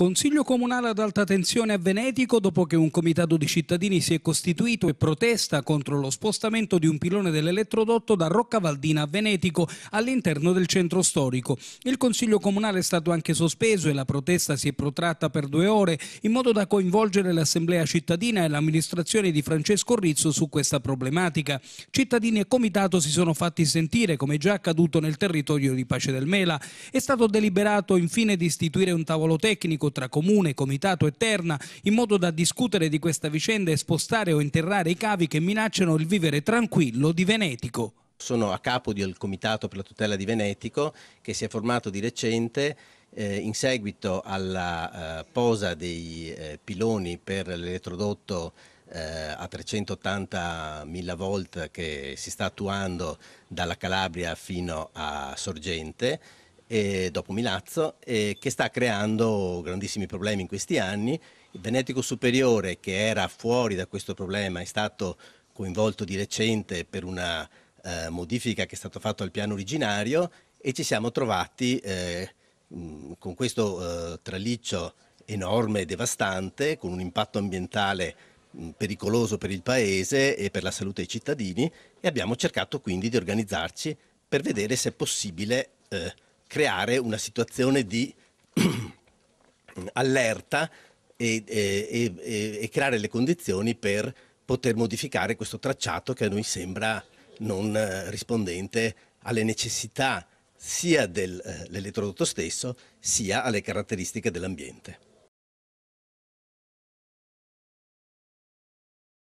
Consiglio comunale ad alta tensione a Venetico dopo che un comitato di cittadini si è costituito e protesta contro lo spostamento di un pilone dell'elettrodotto da Roccavaldina a Venetico all'interno del centro storico. Il Consiglio comunale è stato anche sospeso e la protesta si è protratta per due ore in modo da coinvolgere l'assemblea cittadina e l'amministrazione di Francesco Rizzo su questa problematica. Cittadini e comitato si sono fatti sentire come già accaduto nel territorio di Pace del Mela. È stato deliberato infine di istituire un tavolo tecnico tra comune, comitato e terna in modo da discutere di questa vicenda e spostare o interrare i cavi che minacciano il vivere tranquillo di Venetico. Sono a capo del Comitato per la tutela di Venetico che si è formato di recente eh, in seguito alla eh, posa dei eh, piloni per l'elettrodotto eh, a 380.000 volt che si sta attuando dalla Calabria fino a Sorgente eh, dopo Milazzo, eh, che sta creando grandissimi problemi in questi anni. Il Venetico Superiore, che era fuori da questo problema, è stato coinvolto di recente per una eh, modifica che è stata fatta al piano originario e ci siamo trovati eh, mh, con questo eh, traliccio enorme e devastante, con un impatto ambientale pericoloso per il paese e per la salute dei cittadini e abbiamo cercato quindi di organizzarci per vedere se è possibile eh, creare una situazione di allerta e, e, e, e, creare le condizioni per poter modificare questo tracciato che a noi sembra non eh, rispondente alle necessità sia dell'elettrodotto eh, stesso sia alle caratteristiche dell'ambiente.